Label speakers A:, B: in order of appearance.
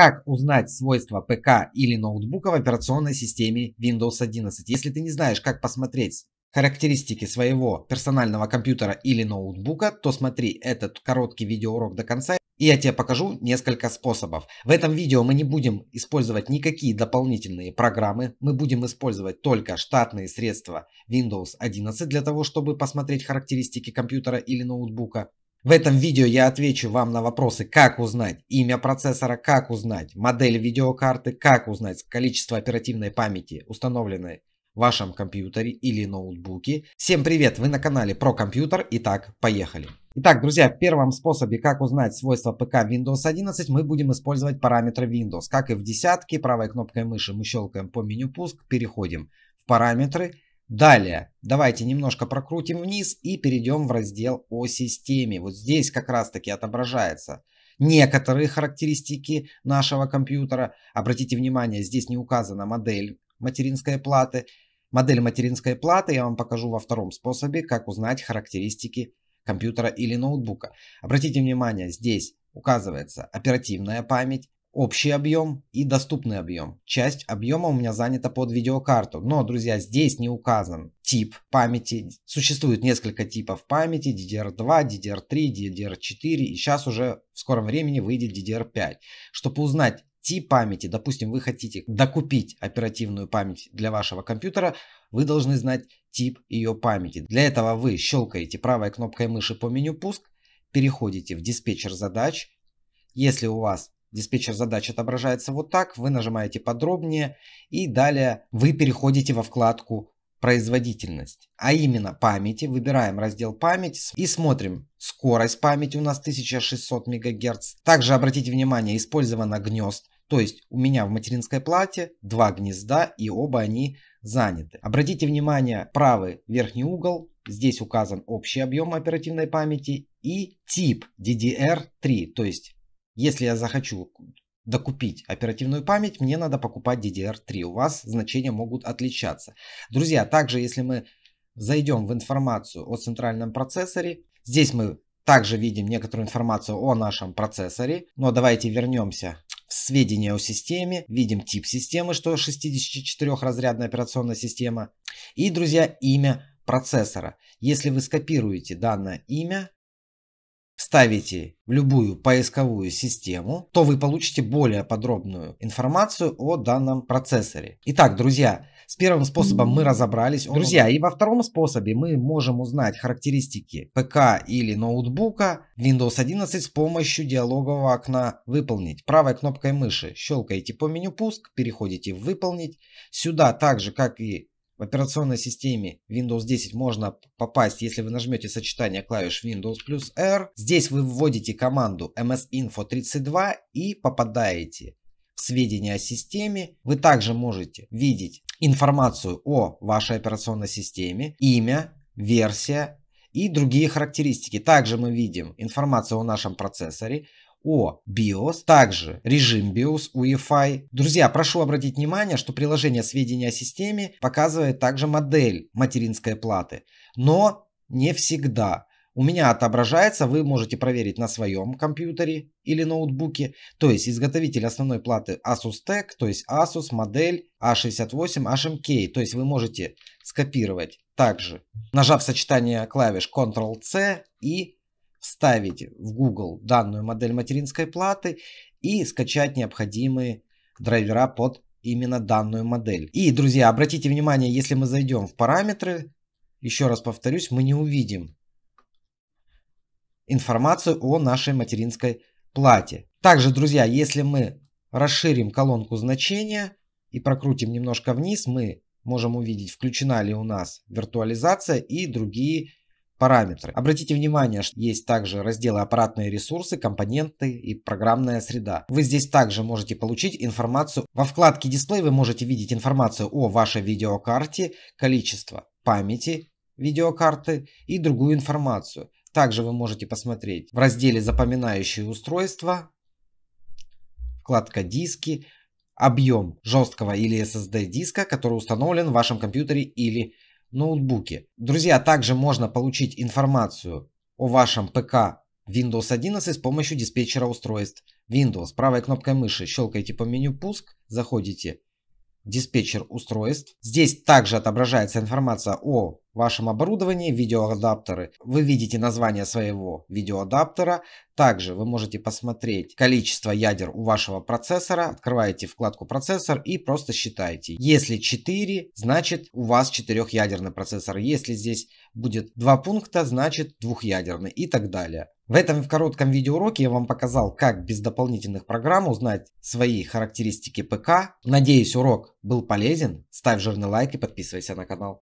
A: Как узнать свойства ПК или ноутбука в операционной системе Windows 11, если ты не знаешь, как посмотреть характеристики своего персонального компьютера или ноутбука, то смотри этот короткий видеоурок до конца, и я тебе покажу несколько способов. В этом видео мы не будем использовать никакие дополнительные программы, мы будем использовать только штатные средства Windows 11 для того, чтобы посмотреть характеристики компьютера или ноутбука. В этом видео я отвечу вам на вопросы, как узнать имя процессора, как узнать модель видеокарты, как узнать количество оперативной памяти, установленной в вашем компьютере или ноутбуке. Всем привет, вы на канале про компьютер. Итак, поехали. Итак, друзья, в первом способе, как узнать свойства ПК Windows 11, мы будем использовать параметры Windows. Как и в десятке, правой кнопкой мыши мы щелкаем по меню пуск, переходим в параметры – Далее, давайте немножко прокрутим вниз и перейдем в раздел о системе. Вот здесь как раз таки отображаются некоторые характеристики нашего компьютера. Обратите внимание, здесь не указана модель материнской платы. Модель материнской платы я вам покажу во втором способе, как узнать характеристики компьютера или ноутбука. Обратите внимание, здесь указывается оперативная память, общий объем и доступный объем. Часть объема у меня занята под видеокарту, но, друзья, здесь не указан тип памяти. Существует несколько типов памяти, DDR2, DDR3, DDR4 и сейчас уже в скором времени выйдет DDR5. Чтобы узнать тип памяти, допустим, вы хотите докупить оперативную память для вашего компьютера, вы должны знать тип ее памяти. Для этого вы щелкаете правой кнопкой мыши по меню «Пуск», переходите в диспетчер задач, если у вас Диспетчер задач отображается вот так, вы нажимаете подробнее и далее вы переходите во вкладку производительность, а именно памяти, выбираем раздел память и смотрим скорость памяти у нас 1600 МГц. Также обратите внимание, использовано гнезд, то есть у меня в материнской плате два гнезда и оба они заняты. Обратите внимание, правый верхний угол, здесь указан общий объем оперативной памяти и тип DDR3, то есть если я захочу докупить оперативную память, мне надо покупать DDR3. У вас значения могут отличаться. Друзья, также если мы зайдем в информацию о центральном процессоре, здесь мы также видим некоторую информацию о нашем процессоре. Но ну, а давайте вернемся в сведения о системе, видим тип системы, что 64-разрядная операционная система. И, друзья, имя процессора. Если вы скопируете данное имя, ставите в любую поисковую систему, то вы получите более подробную информацию о данном процессоре. Итак, друзья, с первым способом мы разобрались. Друзья, и во втором способе мы можем узнать характеристики ПК или ноутбука Windows 11 с помощью диалогового окна «Выполнить». Правой кнопкой мыши щелкаете по меню «Пуск», переходите в «Выполнить». Сюда, так же как и в операционной системе Windows 10 можно попасть, если вы нажмете сочетание клавиш Windows плюс R. Здесь вы вводите команду msinfo32 и попадаете в сведения о системе. Вы также можете видеть информацию о вашей операционной системе, имя, версия и другие характеристики. Также мы видим информацию о нашем процессоре, о BIOS, также режим BIOS, UEFI. Друзья, прошу обратить внимание, что приложение сведения о системе показывает также модель материнской платы, но не всегда. У меня отображается, вы можете проверить на своем компьютере или ноутбуке. То есть изготовитель основной платы Asus Tech, то есть Asus модель A68 а HMK. То есть вы можете скопировать также, нажав сочетание клавиш Ctrl-C и вставить в Google данную модель материнской платы и скачать необходимые драйвера под именно данную модель. И, друзья, обратите внимание, если мы зайдем в параметры, еще раз повторюсь, мы не увидим информацию о нашей материнской плате. Также, друзья, если мы расширим колонку значения и прокрутим немножко вниз, мы можем увидеть, включена ли у нас виртуализация и другие параметры. Обратите внимание, что есть также разделы аппаратные ресурсы, компоненты и программная среда. Вы здесь также можете получить информацию. Во вкладке дисплей вы можете видеть информацию о вашей видеокарте, количество памяти видеокарты и другую информацию. Также вы можете посмотреть в разделе «Запоминающие устройства», вкладка «Диски», объем жесткого или SSD диска, который установлен в вашем компьютере или компьютере ноутбуке. Друзья, также можно получить информацию о вашем ПК Windows 11 с помощью диспетчера устройств. Windows. Правой кнопкой мыши щелкаете по меню «Пуск», заходите диспетчер устройств. Здесь также отображается информация о вашем оборудовании видеоадаптеры. Вы видите название своего видеоадаптера. Также вы можете посмотреть количество ядер у вашего процессора. Открываете вкладку процессор и просто считаете. Если 4, значит у вас 4-ядерный процессор. Если здесь будет 2 пункта, значит двухъядерный и так далее. В этом в коротком видеоуроке я вам показал, как без дополнительных программ узнать свои характеристики ПК. Надеюсь, урок был полезен. Ставь жирный лайк и подписывайся на канал.